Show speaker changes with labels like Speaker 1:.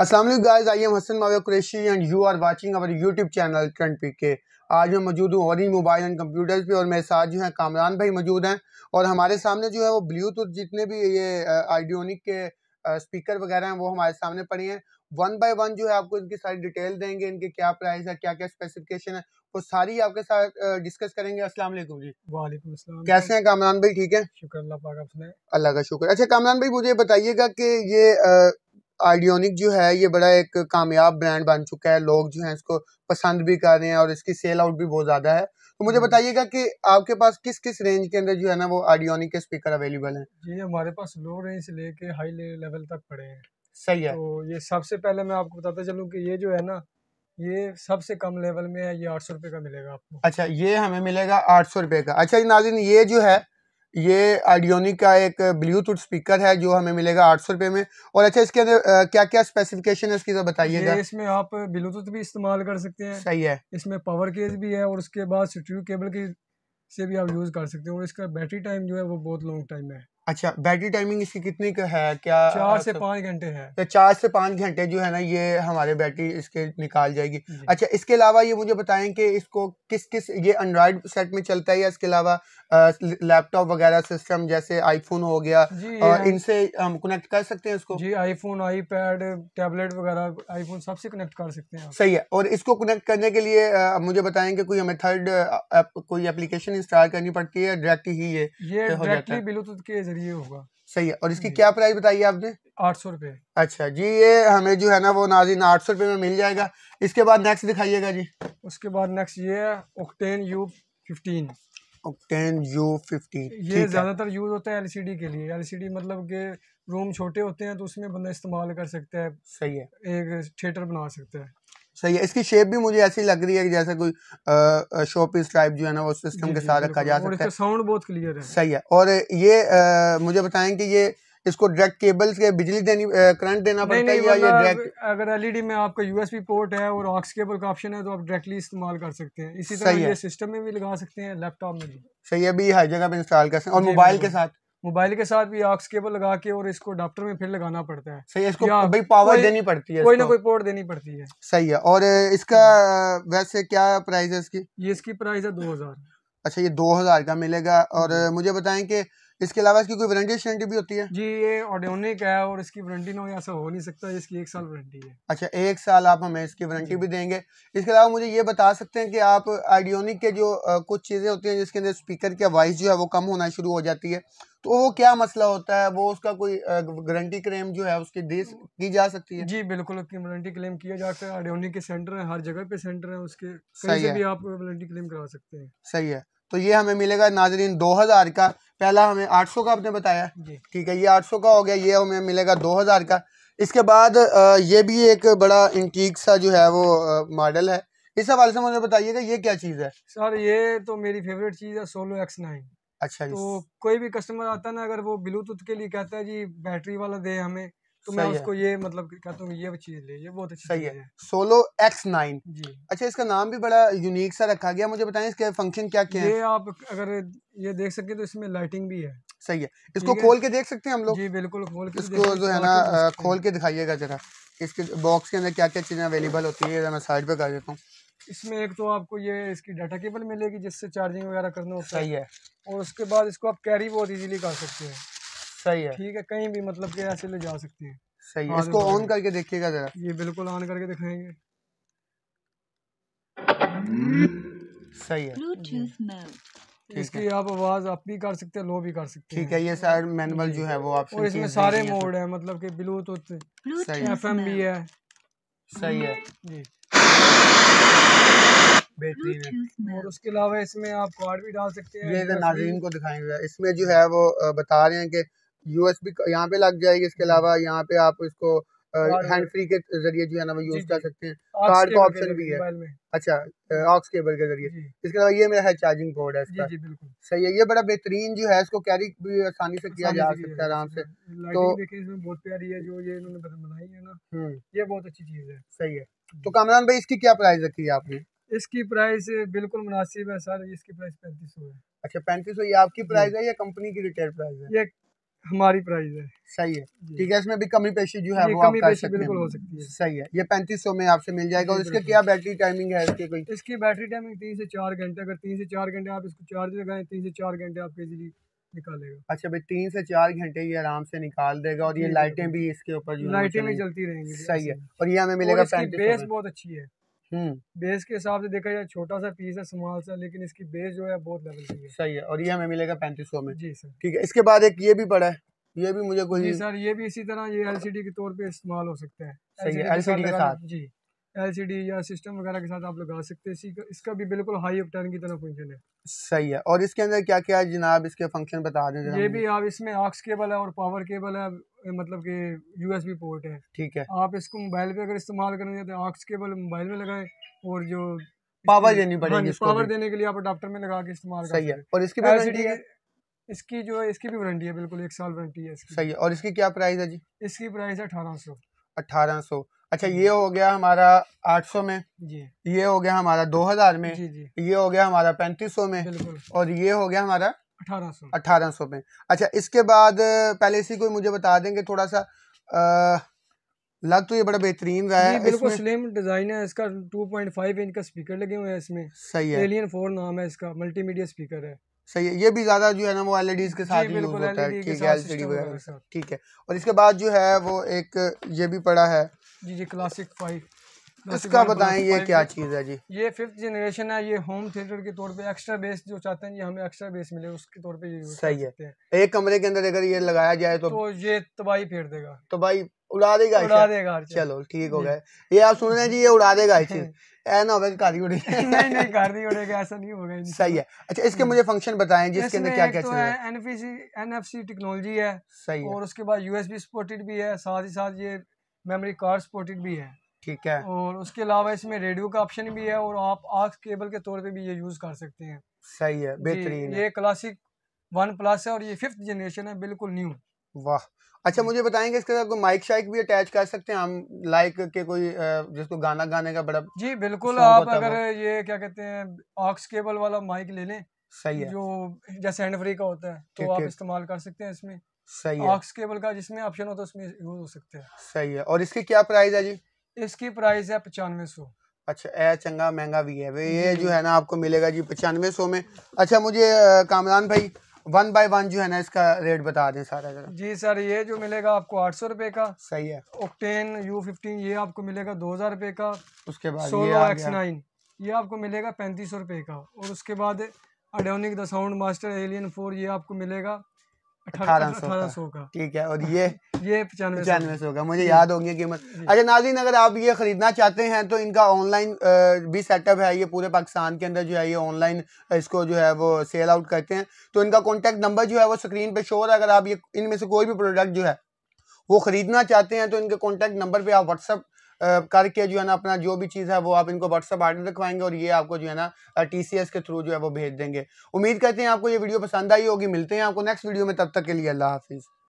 Speaker 1: असल guys I am Hasan मावे Qureshi and you are watching our YouTube channel trend P K आज मैं मौजूद हूँ और ही मोबाइल एंड कंप्यूटर्स पे और मेरे साथ जो है कामरान भाई मौजूद हैं और हमारे सामने जो है वो ब्लूटूथ जितने भी ये आइडियोनिक के स्पीकर वगैरह हैं वो हमारे सामने पड़े हैं वन बाय वन जो है आपको इनकी सारी डिटेल देंगे इनके क्या प्राइस है क्या क्या स्पेसिफिकेशन है वो सारी आपके साथ डिस्कस करेंगे अस्सलाम वालेकुम जी वालेकुम कैसे हैं कामरान भाई ठीक है शुक्र अल्लाह अल्लाह का शुक्र अच्छा कामरान भाई मुझे बताइएगा कि ये आइडियोनिक जो है ये बड़ा एक कामयाब ब्रांड बन चुका है लोग जो है इसको पसंद भी कर रहे हैं और इसकी सेल आउट भी बहुत ज़्यादा है तो मुझे हम्म। बताइएगा कि आपके पास किस किस रेंज के अंदर जो है ना वो आडियोनिक के स्पीकर अवेलेबल हैं
Speaker 2: जी हमारे पास लो रेंज से लेके हाई लेवल तक पड़े हैं सही है तो ये सबसे पहले मैं आपको बताता चलूँ कि ये जो है ना ये सबसे कम लेवल में है ये आठ सौ रुपये का मिलेगा
Speaker 1: आपको अच्छा ये हमें मिलेगा आठ सौ रुपये का अच्छा नाजिन ये जो है ये आडियोनिक का एक ब्लूटूथ स्पीकर है जो हमें मिलेगा आठ सौ रुपये में और अच्छा इसके अंदर क्या क्या स्पेसिफिकेशन है इसकी तो बताइएगा
Speaker 2: इसमें आप ब्लूटूथ भी इस्तेमाल कर सकते हैं सही है इसमें पावर केस भी है और उसके बाद स्ट्रू केबल की से भी आप यूज़ कर सकते हैं और इसका बैटरी टाइम जो है वो बहुत लॉन्ग टाइम है अच्छा बैटरी टाइमिंग इसकी कितनी का
Speaker 1: है क्या चार से पाँच
Speaker 2: घंटे है तो चार से पाँच
Speaker 1: घंटे जो है ना ये हमारे बैटरी इसके निकाल जाएगी अच्छा इसके अलावा ये मुझे बताएं कि इसको किस किस ये एंड्रॉयड सेट में चलता है या इसके अलावा लैपटॉप वगैरह सिस्टम जैसे आईफोन हो गया और इनसे
Speaker 2: हम कनेक्ट कर सकते हैं इसको जी आईफोन आईपैड टैबलेट वगैरह आईफोन सबसे कनेक्ट कर सकते हैं
Speaker 1: सही है और इसको कनेक्ट करने के लिए मुझे बताएं कि कोई हमें थर्ड कोई एप्लीकेशन इंस्टॉल करनी पड़ती है डायरेक्ट ही ये ये डायरेक्टली
Speaker 2: ब्लूटूथ के फिर ये होगा
Speaker 1: सही है और इसकी क्या प्राइस बताइए आपने आठ सौ रूपए अच्छा जी ये हमें जो है ना वो नाजिन आठ सौ रुपये में मिल जाएगा इसके बाद नेक्स्ट दिखाइएगा जी उसके बाद नेक्स्ट ये
Speaker 2: है octane U
Speaker 1: fifteen octane U fifteen ये ज़्यादातर
Speaker 2: यूज़ होता है एलसीडी के लिए एलसीडी मतलब के रूम छोटे होते हैं तो उसमें बंदा इस्तेमाल कर सकता है सही है एक थिएटर बना सकता है
Speaker 1: सही है इसकी शेप भी मुझे ऐसी लग रही है कि जैसे कोई शो पीस टाइप जो है ना वो सिस्टम के साथ रखा जा सकता है
Speaker 2: साउंड बहुत क्लियर है
Speaker 1: सही है और ये आ, मुझे बताएं कि ये इसको डायरेक्ट केबल्स के बिजली देनी करंट देना नहीं, पड़ता है या ये डायरेक्ट
Speaker 2: मतलब अगर एलईडी e में आपका यूएसबी पोर्ट है और ऑक्स केबल का ऑप्शन है तो आप डायरेक्टली इस्तेमाल कर सकते हैं इसी तरह ये सिस्टम में भी लगा सकते हैं लैपटॉप में भी
Speaker 1: सही है अभी हर जगह पे इंस्टॉल कर सकते हैं और मोबाइल के साथ
Speaker 2: मोबाइल के साथ भी आक्स केबल लगा के और इसको अडाप्टर में फिर लगाना पड़ता है सही इसको भाई पावर देनी पड़ती है कोई ना कोई पोर्ट देनी पड़ती है
Speaker 1: सही है और इसका हम्म। वैसे क्या प्राइस है इसकी
Speaker 2: ये इसकी प्राइस है दो हजार
Speaker 1: अच्छा ये दो हजार का मिलेगा और मुझे बताएं कि इसके अलावा इसकी कोई वारंटी शारंटी भी होती है जी ये ऑडियोनिक है और इसकी वारंटी ना ऐसा हो नहीं सकता इसकी एक साल वारंटी है अच्छा एक साल आप हमें इसकी वारंटी भी देंगे इसके अलावा मुझे ये बता सकते हैं कि आप आइडियोनिक के जो आ, कुछ चीज़ें होती हैं जिसके अंदर स्पीकर की वॉइस जो है वो कम होना शुरू हो जाती है तो वो क्या मसला होता है वो उसका कोई गारंटी क्लेम जो है उसकी दे की जा सकती है जी
Speaker 2: बिल्कुल उसकी वारंटी क्लेम किया जा सकता है आडियोनिक के सेंटर है हर जगह पे सेंटर है उसके सही है भी आप वारंटी क्लेम करा सकते हैं
Speaker 1: सही है तो ये हमें मिलेगा नाजरीन दो हजार का पहला हमें 800 का आपने बताया ठीक है ये 800 का हो गया ये हमें मिलेगा 2000 का इसके बाद ये भी एक बड़ा इंटीक सा जो है वो मॉडल है इस हवाले से मुझे बताइएगा ये क्या चीज़ है
Speaker 2: सर ये तो मेरी फेवरेट चीज़ है सोलो एक्स नाइन अच्छा तो कोई भी कस्टमर आता ना अगर वो ब्लूटूथ के लिए कहता है जी बैटरी वाला दे हमें तो मैं उसको ये मतलब कहता हूँ ये चीज ले ये बहुत अच्छी सही है।,
Speaker 1: सोलो एक्स नाइन जी अच्छा इसका नाम भी बड़ा यूनिक सा रखा गया मुझे बताएं इसके फंक्शन क्या क्या ये
Speaker 2: आप अगर ये देख सके तो इसमें लाइटिंग भी है सही है इसको खोल के देख सकते हैं हम लोग जी बिल्कुल खोल के इसको जो है ना
Speaker 1: खोल के दिखाइएगा जरा इसके बॉक्स के अंदर क्या क्या चीज़ें अवेलेबल होती है मैं साइड पे कर देता हूँ
Speaker 2: इसमें एक तो आपको ये इसकी डाटा केबल मिलेगी जिससे चार्जिंग वगैरह करना होता सही है और उसके बाद इसको आप कैरी बहुत इजीली कर सकते हैं सही है ठीक है कहीं भी मतलब के ऐसे ले जा सकते हैं सही है हाँ, इसको ऑन करके देखिएगा जरा ये बिल्कुल ऑन करके दिखाएंगे सही है इसकी आप आवाज आप भी कर सकते हैं लो भी कर सकते हैं ठीक है
Speaker 1: ये सर मैनुअल जो है वो आप और इसमें सारे मोड
Speaker 2: है मतलब कि ब्लूटूथ एफएम भी है सही है जी बेहतरीन और उसके अलावा इसमें आप कार्ड भी डाल सकते हैं ये नाजरीन को दिखाएंगे
Speaker 1: इसमें जो है वो बता रहे हैं कि यूएसबी यहाँ पे लग जाएगी इसके हम्म। अलावा यहाँ पे आप इसको हैंड फ्री के जरिए जो है ना वो यूज कर सकते हैं कार्ड का ऑप्शन भी है अच्छा ऑक्स केबल के जरिए इसके अलावा ये मेरा है चार्जिंग पोर्ट है इसका जी, जी, सही है ये बड़ा बेहतरीन जो है इसको कैरी भी आसानी से किया जा सकता है
Speaker 2: आराम से तो इसमें बहुत प्यारी है जो ये इन्होंने बनाई है ना हम्म। ये बहुत अच्छी चीज है सही है तो कामरान
Speaker 1: भाई इसकी क्या प्राइस रखी है आपने
Speaker 2: इसकी प्राइस बिल्कुल मुनासिब है सर इसकी प्राइस पैंतीस सौ है अच्छा पैंतीस सौ ये आपकी प्राइस है या कंपनी की रिटेल प्राइस है ये
Speaker 1: हमारी प्राइस है सही है ठीक है इसमें भी कमी पेशी जो है वो कमी पेशी बिल्कुल हो सकती है सही है ये पैंतीस सौ में आपसे मिल जाएगा और इसके क्या बैटरी टाइमिंग है इसकी कोई
Speaker 2: इसकी बैटरी टाइमिंग तीन से चार घंटे अगर तीन से चार घंटे आप इसको चार्ज लगाएं तीन से चार घंटे आप इजिली निकालेगा अच्छा भाई
Speaker 1: तीन से चार घंटे ये आराम से निकाल देगा और ये लाइटें भी इसके ऊपर लाइटें भी जलती रहेंगी सही है और ये हमें मिलेगा बेस बहुत अच्छी है हम्म।
Speaker 2: बेस के हिसाब से देखा जाए छोटा सा पीस है स्मॉल सा लेकिन इसकी बेस जो है बहुत लेवल की है
Speaker 1: सही है और ये हमें मिलेगा पैंतीस सौ में जी सर ठीक है इसके बाद एक ये भी पड़ा है ये भी मुझे कुछ जी
Speaker 2: सर ये भी इसी तरह ये एलसीडी के तौर पे इस्तेमाल हो सकता है सही है एलसीडी के साथ जी एलसीडी या सिस्टम वगैरह के साथ आप लगा सकते हैं इसका भी बिल्कुल हाई अपटर्न की तरह फंक्शन है
Speaker 1: सही है और इसके अंदर क्या क्या जनाब इसके फंक्शन बता दें ये भी
Speaker 2: आप इसमें ऑक्स केबल है और पावर केबल है मतलब कि यूएसबी पोर्ट है ठीक है आप इसको मोबाइल पे अगर इस्तेमाल करेंगे तो ऑक्स केबल मोबाइल में लगाए और जो पावर देनी पड़ेगी पावर हाँ देने के लिए आप अडाप्टर में लगा के इस्तेमाल सही है और इसकी भी इसकी जो है इसकी भी वारंटी
Speaker 1: है बिल्कुल एक साल वारंटी है सही है और इसकी क्या प्राइस है जी इसकी प्राइस है अठारह सौ अठारह अच्छा ये हो गया हमारा 800 में जी ये हो गया हमारा 2000 में जी जी ये हो गया हमारा 3500 में और ये हो गया हमारा 1800 1800 में अच्छा इसके बाद पहले इसी को मुझे बता देंगे थोड़ा सा आ, लग तो ये बड़ा
Speaker 2: बेहतरीन रहा है बिल्कुल स्लिम डिजाइन है इसका 2.5 इंच का स्पीकर लगे हुए हैं इसमें सही है एलियन फोर नाम है इसका मल्टीमीडिया स्पीकर है सही है ये भी ज़्यादा जो है ना वो एल e के साथ यूज होता है e ठीक है एलसीडी वगैरह
Speaker 1: ठीक है और इसके बाद जो है वो एक ये भी पड़ा है
Speaker 2: जी जी क्लासिक फाइव इसका बताएं ये क्या चीज़ है जी ये फिफ्थ जनरेशन है ये होम थिएटर के तौर पे एक्स्ट्रा बेस जो चाहते हैं ये हमें एक्स्ट्रा बेस मिले उसके तौर पे ये सही है एक कमरे
Speaker 1: के अंदर अगर ये लगाया जाए तो, तो
Speaker 2: ये तबाही फेर देगा तबाही तो उड़ा देगा उड़ा देगा चलो
Speaker 1: ठीक हो गया ये आप सुन रहे हैं जी ये उड़ा देगा ये नहीं नहीं उड़ेगा ऐसा नहीं होगा सही है अच्छा इसके हम्म। मुझे फंक्शन बताएं जिसके अंदर क्या क्या चीज है
Speaker 2: एनएफसी एनएफसी टेक्नोलॉजी है सही और उसके बाद यूएसबी सपोर्टेड भी है साथ ही साथ ये मेमोरी कार्ड सपोर्टेड भी है ठीक है और उसके अलावा इसमें रेडियो का ऑप्शन भी है और आप आक्स केबल के तौर पे भी ये यूज कर सकते हैं सही है बेहतरीन ये क्लासिक वन प्लस है और ये फिफ्थ जनरेशन है बिल्कुल न्यू वाह
Speaker 1: अच्छा मुझे बताएंगे इसके साथ कोई माइक शाइक भी अटैच कर सकते हैं हम लाइक के कोई जिसको गाना गाने का बड़ा जी बिल्कुल आप अगर
Speaker 2: ये क्या कहते हैं ऑक्स केबल वाला माइक ले लें सही है जो जैसे हैंड फ्री का होता है तो आप इस्तेमाल कर सकते हैं इसमें सही है ऑक्स केबल का जिसमें ऑप्शन होता है उसमें यूज हो सकते हैं
Speaker 1: सही है और इसकी क्या प्राइस है जी
Speaker 2: इसकी प्राइस है पचानवे सौ
Speaker 1: अच्छा ए चंगा महंगा भी है ये जो है ना आपको मिलेगा जी पचानवे सौ में अच्छा मुझे कामरान भाई वन बाय वन जो है ना इसका रेट बता दें सारा जरा
Speaker 2: जी सर ये जो मिलेगा आपको आठ सौ रुपये का सही है ओक्टेन यू फिफ्टीन ये आपको मिलेगा दो हज़ार रुपये का उसके बाद सोलो एक्स नाइन ये आपको मिलेगा पैंतीस सौ रुपये का और उसके बाद Adonik the sound master alien four ये आपको मिलेगा ठीक
Speaker 1: है और ये पचानवे सौ का मुझे याद होंगी कीमत अच्छा नाजिन अगर आप ये खरीदना चाहते हैं तो इनका ऑनलाइन भी सेटअप है ये पूरे पाकिस्तान के अंदर जो है ये ऑनलाइन इसको जो है वो सेल आउट करते हैं तो इनका कॉन्टेक्ट नंबर जो है वो स्क्रीन पे शोर है अगर आप ये इनमें से कोई भी प्रोडक्ट जो है वो खरीदना चाहते हैं तो इनके कॉन्टेक्ट नंबर पर आप व्हाट्सअप करके जो है ना अपना जो भी चीज़ है वो आप इनको व्हाट्सअप आर्डर रखवाएंगे और ये आपको जो है ना टी के थ्रू जो है वो भेज देंगे उम्मीद करते हैं आपको ये वीडियो पसंद आई होगी मिलते हैं आपको नेक्स्ट वीडियो में तब तक के लिए अल्लाह हाफिज़